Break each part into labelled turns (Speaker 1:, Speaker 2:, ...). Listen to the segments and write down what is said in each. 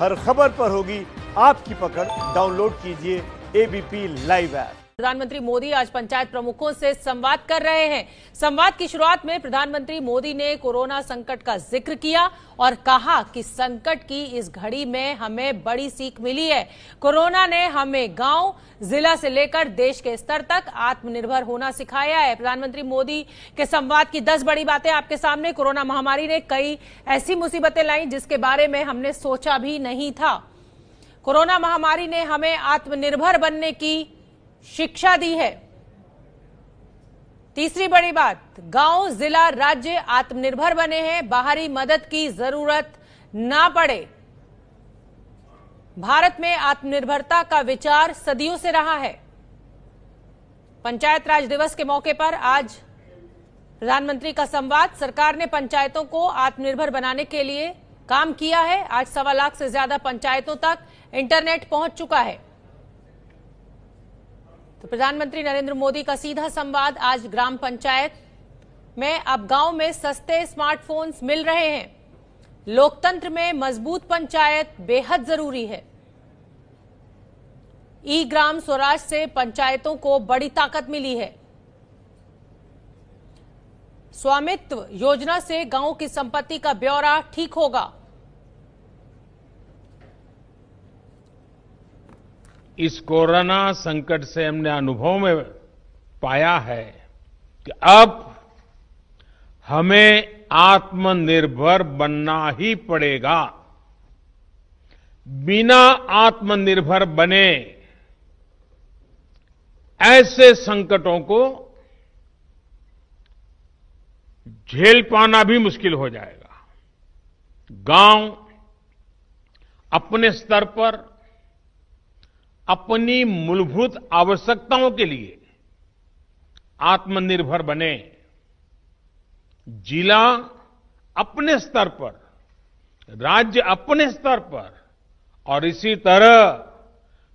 Speaker 1: हर खबर पर होगी आपकी पकड़ डाउनलोड कीजिए एबीपी लाइव ऐप
Speaker 2: प्रधानमंत्री मोदी आज पंचायत प्रमुखों से संवाद कर रहे हैं संवाद की शुरुआत में प्रधानमंत्री मोदी ने कोरोना संकट का जिक्र किया और कहा कि संकट की इस घड़ी में हमें बड़ी सीख मिली है कोरोना ने हमें गांव जिला से लेकर देश के स्तर तक आत्मनिर्भर होना सिखाया है प्रधानमंत्री मोदी के संवाद की दस बड़ी बातें आपके सामने कोरोना महामारी ने कई ऐसी मुसीबतें लाई जिसके बारे में हमने सोचा भी नहीं था कोरोना महामारी ने हमें आत्मनिर्भर बनने की शिक्षा दी है तीसरी बड़ी बात गांव जिला राज्य आत्मनिर्भर बने हैं बाहरी मदद की जरूरत ना पड़े भारत में आत्मनिर्भरता का विचार सदियों से रहा है पंचायत राज दिवस के मौके पर आज प्रधानमंत्री का संवाद सरकार ने पंचायतों को आत्मनिर्भर बनाने के लिए काम किया है आज सवा लाख से ज्यादा पंचायतों तक इंटरनेट पहुंच चुका है तो प्रधानमंत्री नरेंद्र मोदी का सीधा संवाद आज ग्राम पंचायत में अब गांव में सस्ते स्मार्टफोन्स मिल रहे हैं लोकतंत्र में मजबूत पंचायत बेहद जरूरी है ई ग्राम स्वराज से पंचायतों को बड़ी ताकत मिली है स्वामित्व योजना से गांव की संपत्ति का ब्यौरा ठीक होगा
Speaker 1: इस कोरोना संकट से हमने अनुभव में पाया है कि अब हमें आत्मनिर्भर बनना ही पड़ेगा बिना आत्मनिर्भर बने ऐसे संकटों को झेल पाना भी मुश्किल हो जाएगा गांव अपने स्तर पर अपनी मूलभूत आवश्यकताओं के लिए आत्मनिर्भर बने जिला अपने स्तर पर राज्य अपने स्तर पर और इसी तरह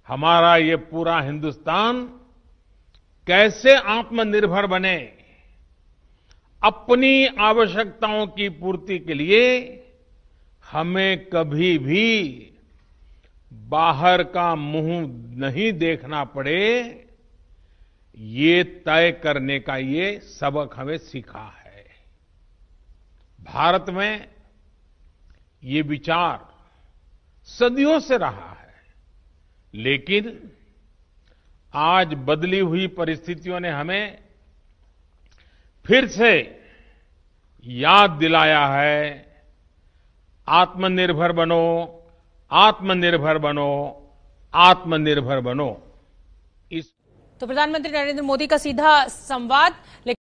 Speaker 1: हमारा ये पूरा हिंदुस्तान कैसे आत्मनिर्भर बने अपनी आवश्यकताओं की पूर्ति के लिए हमें कभी भी बाहर का मुंह नहीं देखना पड़े ये तय करने का ये सबक हमें सीखा है भारत में ये विचार सदियों से रहा है लेकिन आज बदली हुई परिस्थितियों ने हमें फिर से याद दिलाया है आत्मनिर्भर बनो आत्मनिर्भर बनो आत्मनिर्भर बनो इस तो
Speaker 2: प्रधानमंत्री नरेंद्र मोदी का सीधा संवाद